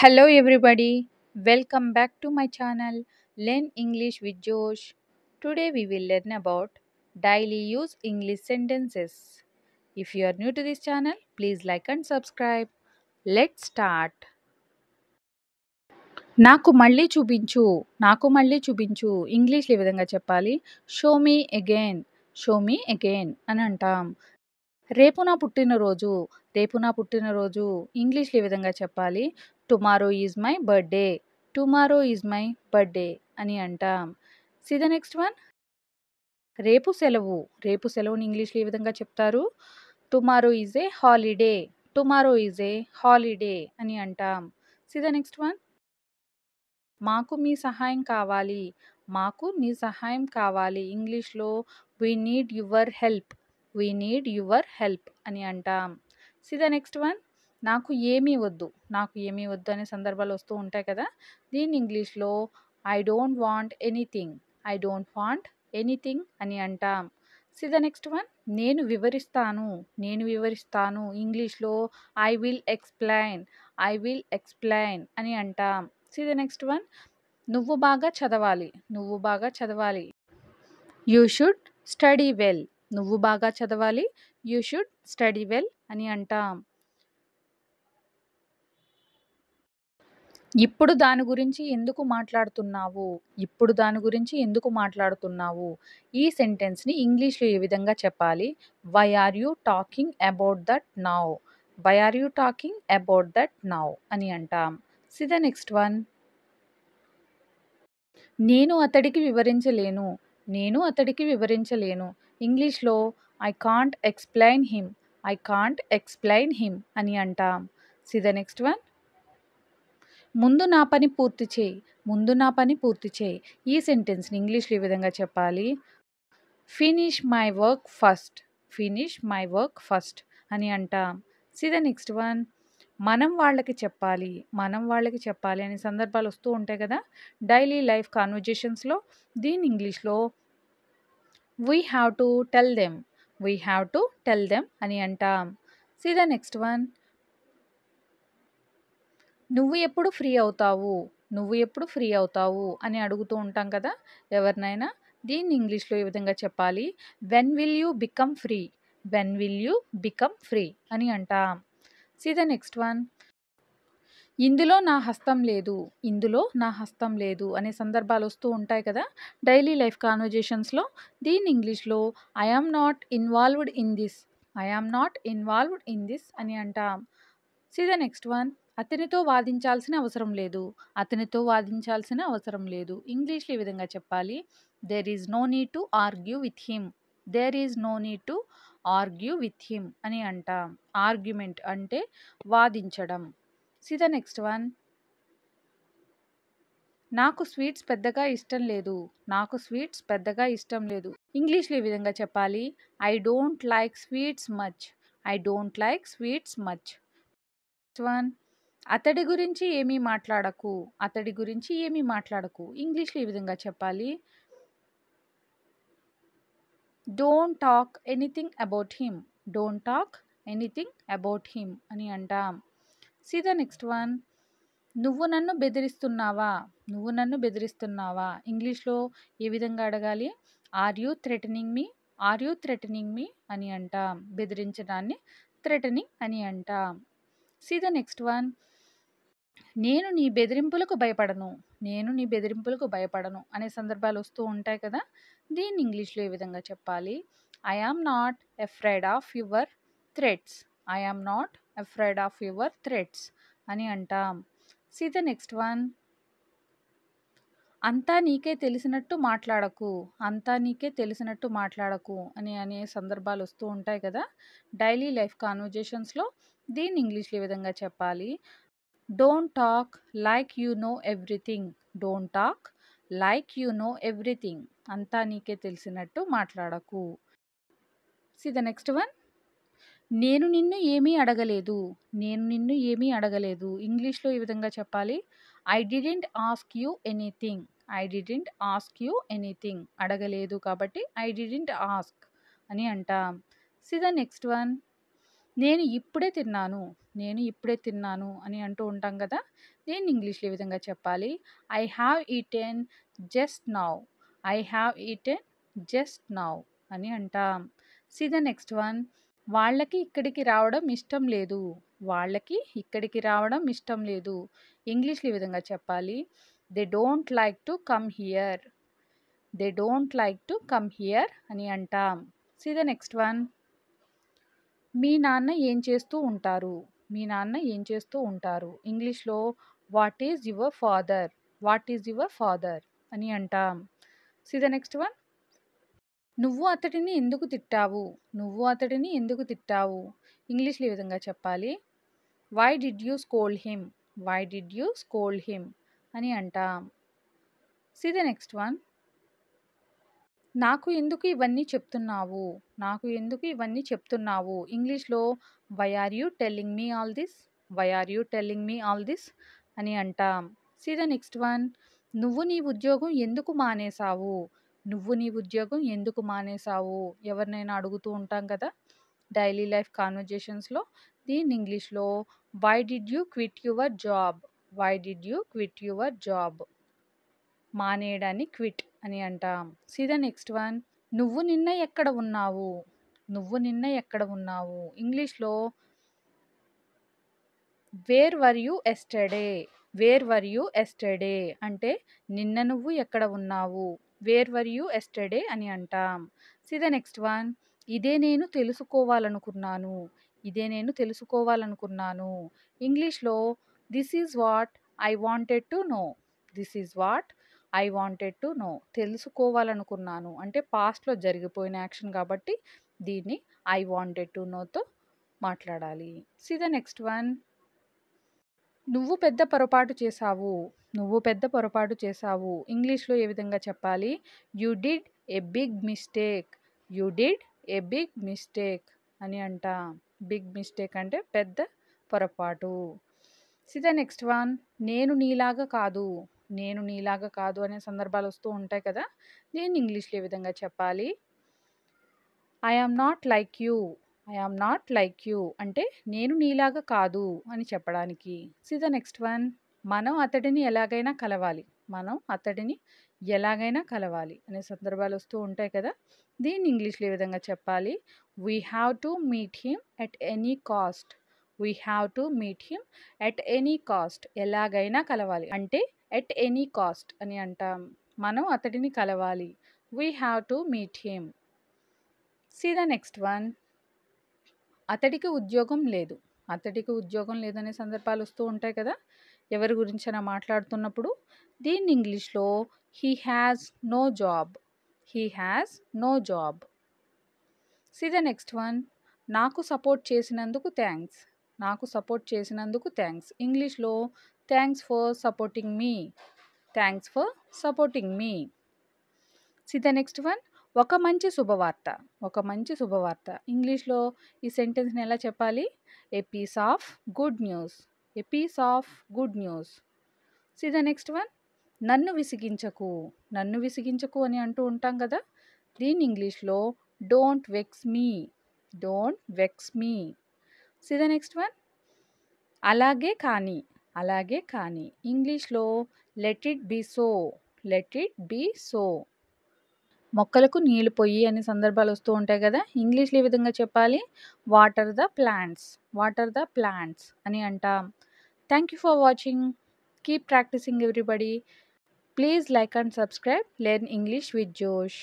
hello everybody welcome back to my channel learn English with Josh today we will learn about daily use English sentences if you are new to this channel please like and subscribe let start నాకు మళ్ళీ చూపించు నాకు మళ్ళీ చూపించు ఇంగ్లీష్లో ఈ విధంగా చెప్పాలి show me again show me again అని అంటాం రేపు నా పుట్టినరోజు రేపు నా పుట్టినరోజు ఇంగ్లీష్లో ఈ విధంగా చెప్పాలి tomorrow is my birthday tomorrow is my birthday అని అంటాం సి ద నెక్స్ట్ వన్ రేపు సెలవు రేపు సెలవుని ఇంగ్లీష్లో ఈ విధంగా చెప్తారు tomorrow is a holiday tomorrow is a holiday అని అంటాం సి ద నెక్స్ట్ వన్ మాకు మీ సహాయం కావాలి మాకు నీ సహాయం కావాలి ఇంగ్లీష్లో we need your help we need your help అని అంటాం సీ ద నెక్స్ట్ వన్ నాకు ఏమీ వద్దు నాకు ఏమీ వద్దు అనే సందర్భాలు వస్తూ ఉంటాయి కదా దీన్ని ఇంగ్లీష్లో I don't want anything I don't want anything అని అంటాం సి ద నెక్స్ట్ వన్ నేను వివరిస్తాను నేను వివరిస్తాను ఇంగ్లీష్లో I will explain I will explain అని అంటాం సీ ద నెక్స్ట్ వన్ నువ్వు బాగా చదవాలి నువ్వు బాగా చదవాలి యూ షుడ్ స్టడీ వెల్ నువ్వు బాగా చదవాలి యూ షుడ్ స్టడీ వెల్ అని అంటాం ఇప్పుడు దాని గురించి ఎందుకు మాట్లాడుతున్నావు ఇప్పుడు దాని గురించి ఎందుకు మాట్లాడుతున్నావు ఈ సెంటెన్స్ని ఇంగ్లీష్లో ఏ విధంగా చెప్పాలి why are you talking about that now why are you talking about that now అని అంటాం సి ద నెక్స్ట్ వన్ నేను అతడికి వివరించలేను నేను అతడికి వివరించలేను ఇంగ్లీష్లో I can't explain him I can't explain him అని అంటాం సి ద నెక్స్ట్ వన్ ముందు నా పని పూర్తి చేయి ముందు నా పని పూర్తి చేయి ఈ సెంటెన్స్ని ఇంగ్లీష్లో ఈ విధంగా చెప్పాలి finish my work first finish my work first అని అంటాం సి ద నెక్స్ట్ వన్ మనం వాళ్ళకి చెప్పాలి మనం వాళ్ళకి చెప్పాలి అనే సందర్భాలు వస్తూ ఉంటాయి కదా డైలీ లైఫ్ కాన్వర్జేషన్స్లో దీని ఇంగ్లీష్లో we have to tell them we have to tell them అని అంటాం సి ద నెక్స్ట్ వన్ నువ్వు ఎప్పుడు ఫ్రీ అవుతావు నువ్వు ఎప్పుడు ఫ్రీ అవుతావు అని అడుగుతూ ఉంటాం కదా ఎవరినైనా దీన్ని ఇంగ్లీష్లో ఈ విధంగా చెప్పాలి when will you become free when will you become free అని అంటాం సి ద నెక్స్ట్ వన్ ఇందులో నా హస్తం లేదు ఇందులో నా హస్తం లేదు అనే సందర్భాలు వస్తూ ఉంటాయి కదా డైలీ లైఫ్ కాన్వర్జేషన్స్లో దీని ఇంగ్లీష్లో I am not involved in this I am not involved in this అని అంటాం సీ ద నెక్స్ట్ వన్ అతనితో వాదించాల్సిన అవసరం లేదు అతనితో వాదించాల్సిన అవసరం లేదు ఇంగ్లీష్లో ఈ విధంగా చెప్పాలి there is no need to argue with him there is no need to argue with him అని అంటాం ఆర్గ్యుమెంట్ అంటే వాదించడం సీ ద నెక్స్ట్ వన్ నాకు స్వీట్స్ పెద్దగా ఇష్టం లేదు నాకు స్వీట్స్ పెద్దగా ఇష్టం లేదు ఇంగ్లీష్లో ఈ విధంగా చెప్పాలి I don't like sweets much I don't like sweets much next one అతడి గురించి ఏమీ మాట్లాడకు అతడి గురించి ఏమీ మాట్లాడకు ఇంగ్లీష్లో ఈ విధంగా చెప్పాలి don't talk anything about him don't talk anything about him అని అంటాం సి ద నెక్స్ట్ వన్ నువ్వు నన్ను బెదిరిస్తున్నావా నువ్వు నన్ను బెదిరిస్తున్నావా ఇంగ్లీష్లో ఏ విధంగా అడగాలి are you threatening me are you threatening me అని అంట బెదిరించడాన్ని థ్రెటనింగ్ అని అంట సి ద నెక్స్ట్ వన్ నేను నీ బెదిరింపులకు భయపడను నేను నీ బెదిరింపులకు భయపడను అనే సందర్భాలు వస్తూ ఉంటాయి కదా దీన్ని ఇంగ్లీష్లో ఏ విధంగా చెప్పాలి I am not afraid of your threats I am not afraid of your threats అని అంటాం సీ ద నెక్స్ట్ వన్ అంతా నీకే తెలిసినట్టు మాట్లాడకు అంతా నీకే తెలిసినట్టు మాట్లాడకు అని అనే సందర్భాలు వస్తూ ఉంటాయి కదా డైలీ లైఫ్ కాన్వర్జేషన్స్లో దీన్ని ఇంగ్లీష్లో ఈ విధంగా చెప్పాలి don't talk like you know everything don't talk like you know everything అంతా నీకే తెలిసినట్టు మాట్లాడకు సి ద నెక్స్ట్ వన్ నేను నిన్ను ఏమీ అడగలేదు నేను నిన్ను ఏమీ అడగలేదు ఇంగ్లీష్లో ఈ విధంగా చెప్పాలి I didn't ask you anything I didn't ask you anything అడగలేదు కాబట్టి ఐ డిడెంట్ ఆస్క్ అని అంటాం సి ద నెక్స్ట్ వన్ నేను ఇప్పుడే తిన్నాను నేను ఇప్పుడే తిన్నాను అని అంటూ ఉంటాం కదా నేను ఇంగ్లీష్లో ఈ విధంగా చెప్పాలి I have eaten just now I have eaten just now అని అంటాం సి ద నెక్స్ట్ వన్ వాళ్ళకి ఇక్కడికి రావడం ఇష్టం లేదు వాళ్ళకి ఇక్కడికి రావడం ఇష్టం లేదు ఇంగ్లీష్లో ఈ విధంగా చెప్పాలి they don't like to come here they don't like to come here అని అంటాం సీ ద నెక్స్ట్ వన్ మీ నాన్న ఏం చేస్తూ ఉంటారు మీ నాన్న ఏం చేస్తూ ఉంటారు ఇంగ్లీష్లో what is your father what is your father అని అంటాం సీ ద నెక్స్ట్ వన్ నువ్వు అతడిని ఎందుకు తిట్టావు నువ్వు అతడిని ఎందుకు తిట్టావు ఇంగ్లీష్లో ఈ విధంగా చెప్పాలి why did you scold him why did you scold him అని అంటాం సి ద నెక్స్ట్ వన్ నాకు ఎందుకు ఇవన్నీ చెప్తున్నావు నాకు ఎందుకు ఇవన్నీ చెప్తున్నావు ఇంగ్లీష్లో why are you telling me all this why are you telling me all this అని అంటాం సి ద నెక్స్ట్ వన్ నువ్వు నీ ఉద్యోగం ఎందుకు మానేశావు నువ్వు నీ ఉద్యోగం ఎందుకు మానేసావు ఎవరినైనా అడుగుతూ ఉంటాం కదా డైలీ లైఫ్ కాన్వర్జేషన్స్లో దీని ఇంగ్లీష్లో why did you quit your job why did you quit your job మానేయడాన్ని క్విట్ అని అంటాం సీ ద నెక్స్ట్ వన్ నువ్వు నిన్న ఎక్కడ ఉన్నావు నువ్వు నిన్న ఎక్కడ ఉన్నావు ఇంగ్లీష్లో where were you yesterday where were you yesterday అంటే నిన్న నువ్వు ఎక్కడ ఉన్నావు వేర్ వర్ యూ ఎస్టర్డే అని అంటాం సి ద నెక్స్ట్ వన్ ఇదే నేను తెలుసుకోవాలనుకున్నాను ఇదే నేను తెలుసుకోవాలనుకున్నాను ఇంగ్లీష్లో this is what I wanted to know this is what I wanted to know తెలుసుకోవాలనుకున్నాను అంటే పాస్ట్లో జరిగిపోయిన యాక్షన్ కాబట్టి దీన్ని ఐ వాంటెడ్ టు నోతో మాట్లాడాలి సి ద నెక్స్ట్ వన్ నువ్వు పెద్ద పొరపాటు చేశావు నువ్వు పెద్ద పొరపాటు చేశావు ఇంగ్లీష్లో ఏ విధంగా చెప్పాలి you did a big mistake you did a big mistake అని అంట బిగ్ మిస్టేక్ అంటే పెద్ద పొరపాటు సి ద నెక్స్ట్ వన్ నేను నీలాగా కాదు నేను నీలాగా కాదు అనే సందర్భాలు వస్తూ ఉంటాయి కదా నేను ఇంగ్లీష్లో ఏ విధంగా చెప్పాలి I am not like you I am not like you అంటే నేను నీలాగా కాదు అని చెప్పడానికి సీ ద నెక్స్ట్ వన్ మనం అతడిని ఎలాగైనా కలవాలి మనం అతడిని ఎలాగైనా కలవాలి అనే సందర్భాలు వస్తూ ఉంటాయి కదా దీన్ని ఇంగ్లీష్లో ఏ విధంగా చెప్పాలి we have to meet him at any cost we have to meet him at any cost ఎలాగైనా కలవాలి అంటే ఎట్ ఎనీ కాస్ట్ అని అంటాం మనం అతడిని కలవాలి we have to meet him see the next one అతడికి ఉద్యోగం లేదు అతడికి ఉద్యోగం లేదనే సందర్భాలు వస్తూ ఉంటాయి కదా ఎవరి గురించైనా మాట్లాడుతున్నప్పుడు దీన్ని ఇంగ్లీష్లో he has no job he has no job see the next one నాకు సపోర్ట్ చేసినందుకు థ్యాంక్స్ నాకు సపోర్ట్ చేసినందుకు థ్యాంక్స్ ఇంగ్లీష్లో thanks for supporting me thanks for supporting me see the next one ఒక మంచి శుభవార్త ఒక మంచి శుభవార్త ఇంగ్లీష్లో ఈ సెంటెన్స్ని ఎలా చెప్పాలి a piece of good news a piece of good news see the next one నన్ను విసిగించకు నన్ను విసిగించకు అని అంటూ ఉంటాం కదా దీని ఇంగ్లీష్లో don't vex me don't vex me see the next one అలాగే కానీ అలాగే కానీ ఇంగ్లీష్లో let it be so let it be so మొక్కలకు నీళ్లు పొయ్యి అనే సందర్భాలు వస్తూ ఉంటాయి కదా ఇంగ్లీష్లో ఈ విధంగా చెప్పాలి water the plants water the plants అని అంటాం thank you for watching keep practising everybody please like and subscribe learn English with జోష్